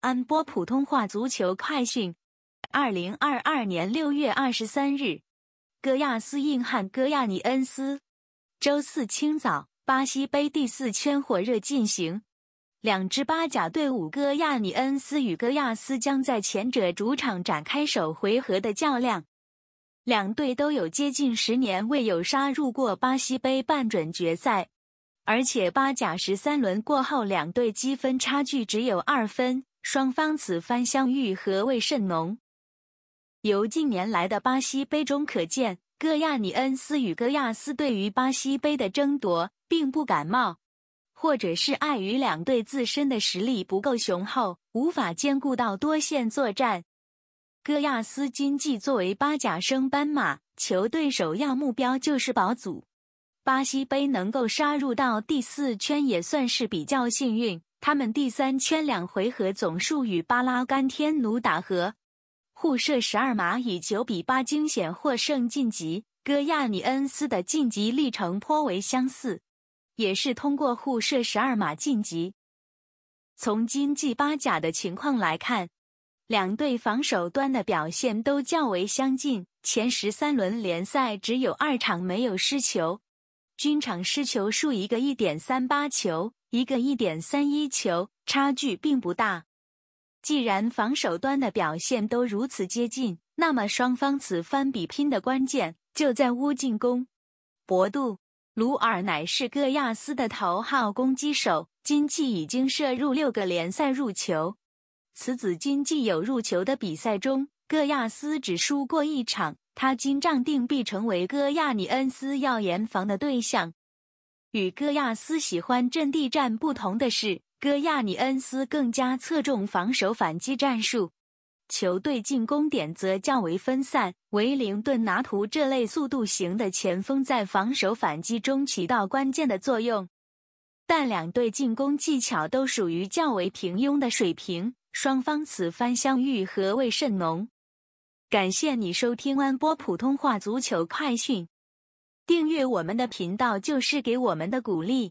安播普通话足球快讯：二零二二年六月二十三日，戈亚斯硬汉戈亚尼恩斯。周四清早，巴西杯第四圈火热进行，两支巴甲队伍戈亚尼恩斯与戈亚斯将在前者主场展开首回合的较量。两队都有接近十年未有杀入过巴西杯半准决赛，而且巴甲十三轮过后，两队积分差距只有二分。双方此番相遇，何味甚浓。由近年来的巴西杯中可见，戈亚尼恩斯与戈亚斯对于巴西杯的争夺并不感冒，或者是碍于两队自身的实力不够雄厚，无法兼顾到多线作战。戈亚斯经济作为巴甲升班马，球队首要目标就是保组，巴西杯能够杀入到第四圈也算是比较幸运。他们第三圈两回合总数与巴拉甘天奴打和互射十二码以九比八惊险获胜晋级。戈亚尼恩斯的晋级历程颇为相似，也是通过互射十二码晋级。从今季巴甲的情况来看，两队防守端的表现都较为相近，前十三轮联赛只有二场没有失球。均场失球数一个一点三八球，一个一点三一球，差距并不大。既然防守端的表现都如此接近，那么双方此番比拼的关键就在乌进攻。博杜鲁尔乃是戈亚斯的头号攻击手，今季已经射入六个联赛入球。此子今季有入球的比赛中，戈亚斯只输过一场。他今仗定必成为戈亚尼恩斯要严防的对象。与戈亚斯喜欢阵地战不同的是，戈亚尼恩斯更加侧重防守反击战术，球队进攻点则较为分散。维灵顿、拿图这类速度型的前锋在防守反击中起到关键的作用，但两队进攻技巧都属于较为平庸的水平。双方此番相遇，何味甚浓。感谢你收听安播普通话足球快讯，订阅我们的频道就是给我们的鼓励。